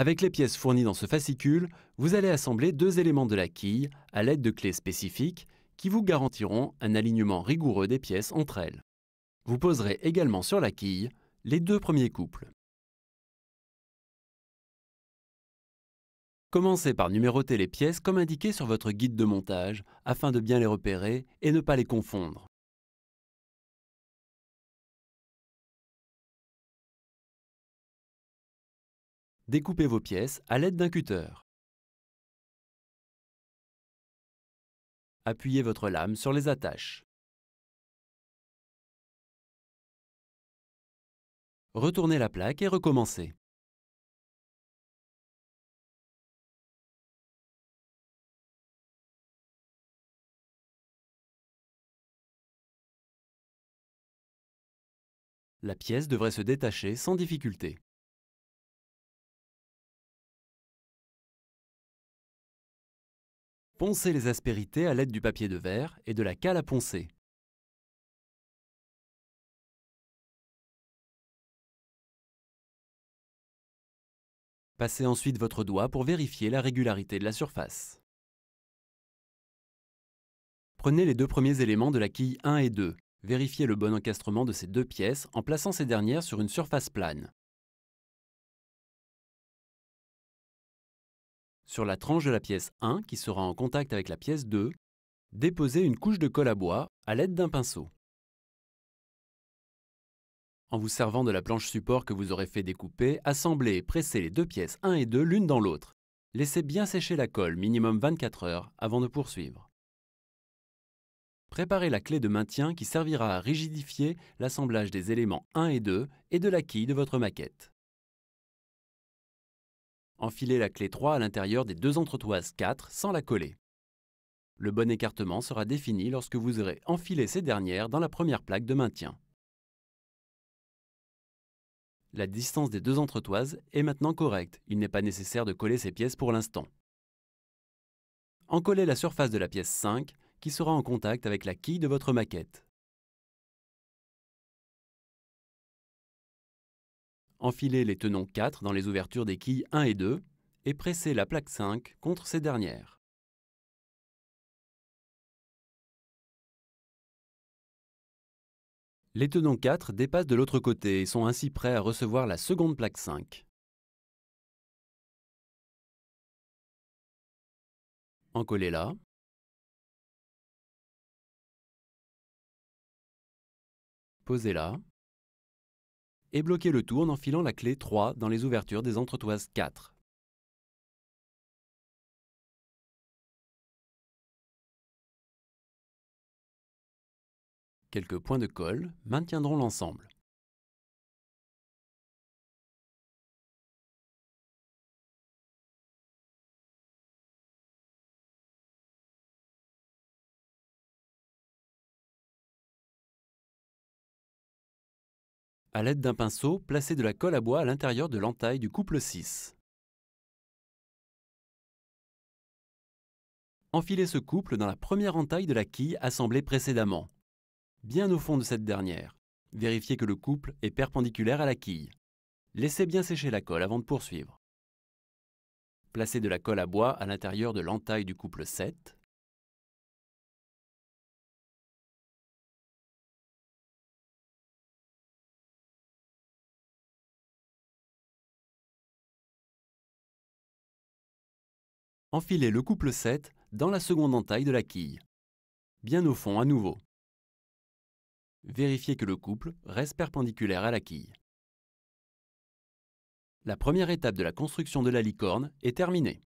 Avec les pièces fournies dans ce fascicule, vous allez assembler deux éléments de la quille à l'aide de clés spécifiques qui vous garantiront un alignement rigoureux des pièces entre elles. Vous poserez également sur la quille les deux premiers couples. Commencez par numéroter les pièces comme indiqué sur votre guide de montage afin de bien les repérer et ne pas les confondre. Découpez vos pièces à l'aide d'un cutter. Appuyez votre lame sur les attaches. Retournez la plaque et recommencez. La pièce devrait se détacher sans difficulté. Poncez les aspérités à l'aide du papier de verre et de la cale à poncer. Passez ensuite votre doigt pour vérifier la régularité de la surface. Prenez les deux premiers éléments de la quille 1 et 2. Vérifiez le bon encastrement de ces deux pièces en plaçant ces dernières sur une surface plane. sur la tranche de la pièce 1 qui sera en contact avec la pièce 2, déposez une couche de colle à bois à l'aide d'un pinceau. En vous servant de la planche support que vous aurez fait découper, assemblez et pressez les deux pièces 1 et 2 l'une dans l'autre. Laissez bien sécher la colle minimum 24 heures avant de poursuivre. Préparez la clé de maintien qui servira à rigidifier l'assemblage des éléments 1 et 2 et de la quille de votre maquette. Enfilez la clé 3 à l'intérieur des deux entretoises 4 sans la coller. Le bon écartement sera défini lorsque vous aurez enfilé ces dernières dans la première plaque de maintien. La distance des deux entretoises est maintenant correcte, il n'est pas nécessaire de coller ces pièces pour l'instant. Encollez la surface de la pièce 5 qui sera en contact avec la quille de votre maquette. enfiler les tenons 4 dans les ouvertures des quilles 1 et 2 et pressez la plaque 5 contre ces dernières. Les tenons 4 dépassent de l'autre côté et sont ainsi prêts à recevoir la seconde plaque 5. Encollez-la. Posez-la et bloquer le tout en enfilant la clé 3 dans les ouvertures des entretoises 4. Quelques points de colle maintiendront l'ensemble. À l'aide d'un pinceau, placez de la colle à bois à l'intérieur de l'entaille du couple 6. Enfilez ce couple dans la première entaille de la quille assemblée précédemment, bien au fond de cette dernière. Vérifiez que le couple est perpendiculaire à la quille. Laissez bien sécher la colle avant de poursuivre. Placez de la colle à bois à l'intérieur de l'entaille du couple 7. Enfilez le couple 7 dans la seconde entaille de la quille. Bien au fond à nouveau. Vérifiez que le couple reste perpendiculaire à la quille. La première étape de la construction de la licorne est terminée.